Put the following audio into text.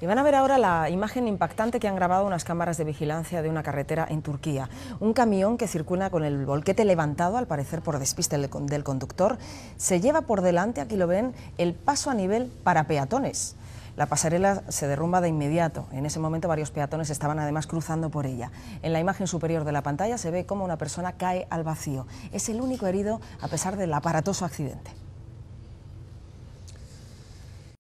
Y van a ver ahora la imagen impactante que han grabado unas cámaras de vigilancia de una carretera en Turquía. Un camión que circula con el volquete levantado, al parecer por despiste del conductor, se lleva por delante, aquí lo ven, el paso a nivel para peatones. La pasarela se derrumba de inmediato. En ese momento varios peatones estaban además cruzando por ella. En la imagen superior de la pantalla se ve cómo una persona cae al vacío. Es el único herido a pesar del aparatoso accidente.